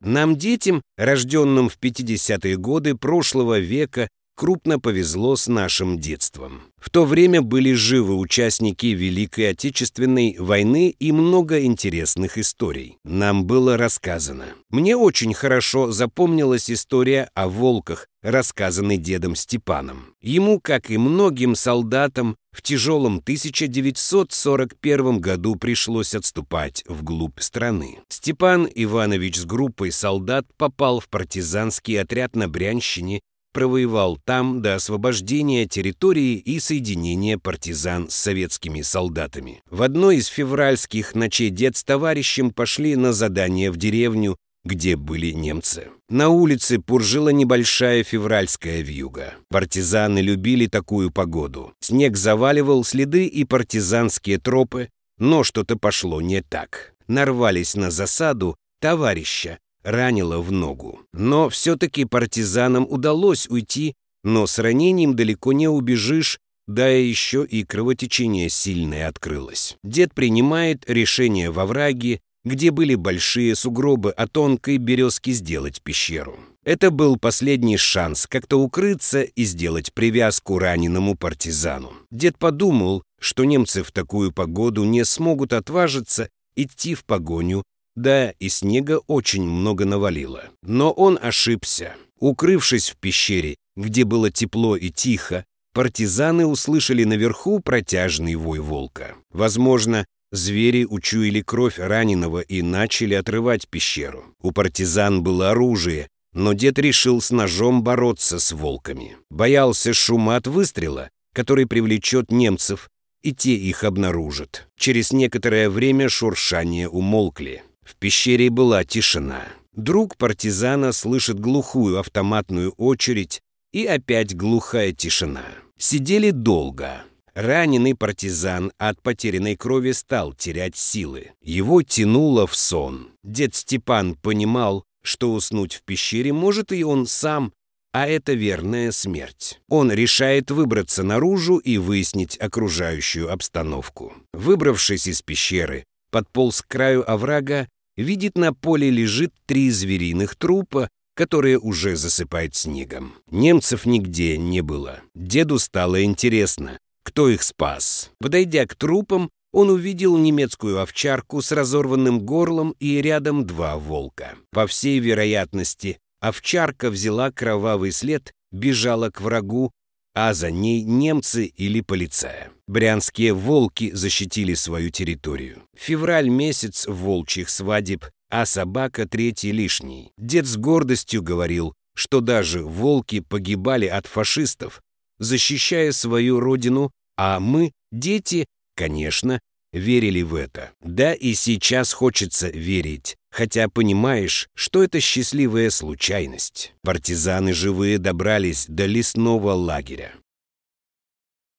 Нам, детям, рожденным в 50-е годы прошлого века, крупно повезло с нашим детством. В то время были живы участники Великой Отечественной войны и много интересных историй. Нам было рассказано. Мне очень хорошо запомнилась история о волках, рассказанный дедом Степаном. Ему, как и многим солдатам, в тяжелом 1941 году пришлось отступать вглубь страны. Степан Иванович с группой солдат попал в партизанский отряд на Брянщине, провоевал там до освобождения территории и соединения партизан с советскими солдатами. В одной из февральских ночей дед с товарищем пошли на задание в деревню, где были немцы. На улице пуржила небольшая февральская вьюга. Партизаны любили такую погоду. Снег заваливал следы и партизанские тропы, но что-то пошло не так. Нарвались на засаду товарища, ранило в ногу. Но все-таки партизанам удалось уйти, но с ранением далеко не убежишь, да и еще и кровотечение сильное открылось. Дед принимает решение во враге, где были большие сугробы, а тонкой березки сделать пещеру. Это был последний шанс как-то укрыться и сделать привязку раненому партизану. Дед подумал, что немцы в такую погоду не смогут отважиться идти в погоню, да и снега очень много навалило. Но он ошибся. Укрывшись в пещере, где было тепло и тихо, партизаны услышали наверху протяжный вой волка. Возможно, Звери учуяли кровь раненого и начали отрывать пещеру. У партизан было оружие, но дед решил с ножом бороться с волками. Боялся шума от выстрела, который привлечет немцев, и те их обнаружат. Через некоторое время шуршание умолкли. В пещере была тишина. Друг партизана слышит глухую автоматную очередь, и опять глухая тишина. Сидели долго. Раненый партизан от потерянной крови стал терять силы. Его тянуло в сон. Дед Степан понимал, что уснуть в пещере может и он сам, а это верная смерть. Он решает выбраться наружу и выяснить окружающую обстановку. Выбравшись из пещеры, подполз к краю оврага, видит на поле лежит три звериных трупа, которые уже засыпают снегом. Немцев нигде не было. Деду стало интересно, кто их спас. Подойдя к трупам, он увидел немецкую овчарку с разорванным горлом и рядом два волка. По всей вероятности, овчарка взяла кровавый след, бежала к врагу, а за ней немцы или полиция. Брянские волки защитили свою территорию. Февраль месяц волчьих свадеб, а собака третий лишний. Дед с гордостью говорил, что даже волки погибали от фашистов, защищая свою родину а мы, дети, конечно, верили в это. Да и сейчас хочется верить, хотя понимаешь, что это счастливая случайность. Партизаны живые добрались до лесного лагеря.